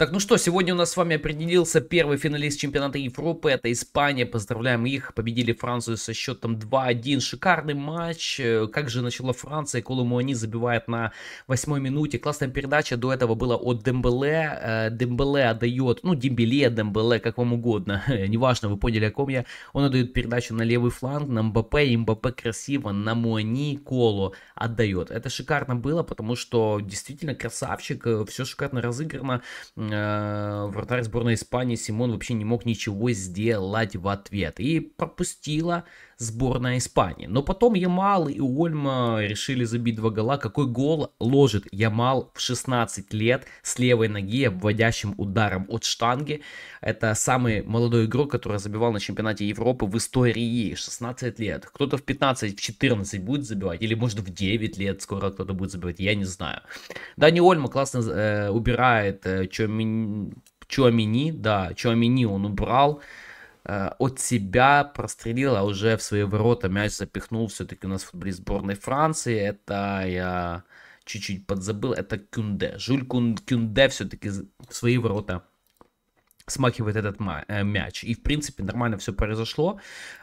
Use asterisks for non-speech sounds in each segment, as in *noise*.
Так, ну что, сегодня у нас с вами определился первый финалист чемпионата Европы, это Испания, поздравляем их, победили Францию со счетом 2-1, шикарный матч, э, как же начала Франция, Колумуани забивает на восьмой минуте, классная передача, до этого была от Дембеле, э, Дембеле отдает, ну Дембеле, Дембеле, как вам угодно, *laughs* неважно, вы поняли о ком я, он отдает передачу на левый фланг, на Мбаппе, и Мбаппе красиво на Муани Колу отдает, это шикарно было, потому что действительно красавчик, э, все шикарно разыграно, Э, вратарь сборной Испании Симон вообще не мог ничего сделать в ответ. И пропустила сборная Испании. Но потом Ямал и Ольма решили забить два гола. Какой гол ложит Ямал в 16 лет с левой ноги, обводящим ударом от штанги. Это самый молодой игрок, который забивал на чемпионате Европы в истории. 16 лет. Кто-то в 15, в 14 будет забивать. Или может в 9 лет скоро кто-то будет забивать. Я не знаю. Дани Ольма классно э, убирает э, чем Чуамини, Чуамини, да, Чуамини он убрал э, от себя прострелил, а уже в свои ворота мяч запихнул все-таки у нас футболист сборной Франции. Это я чуть-чуть подзабыл, это Кюнде. Жюль Кюнде все-таки в свои ворота смахивает этот э, мяч. И, в принципе, нормально все произошло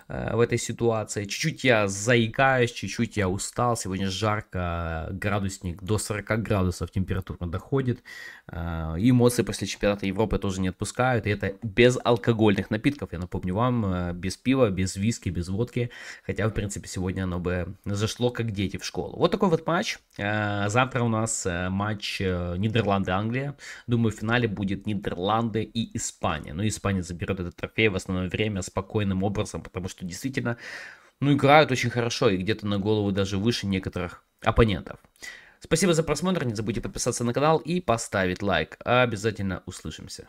э, в этой ситуации. Чуть-чуть я заикаюсь, чуть-чуть я устал. Сегодня жарко, градусник до 40 градусов температура доходит. Э, эмоции после чемпионата Европы тоже не отпускают. И это без алкогольных напитков, я напомню вам, э, без пива, без виски, без водки. Хотя, в принципе, сегодня оно бы зашло как дети в школу. Вот такой вот матч. завтра у нас матч Нидерланды-Англия. Думаю, в финале будет Нидерланды и Испания. Испания. Но ну, Испания заберет этот трофей в основное время спокойным образом, потому что действительно ну, играют очень хорошо и где-то на голову даже выше некоторых оппонентов. Спасибо за просмотр, не забудьте подписаться на канал и поставить лайк. Обязательно услышимся.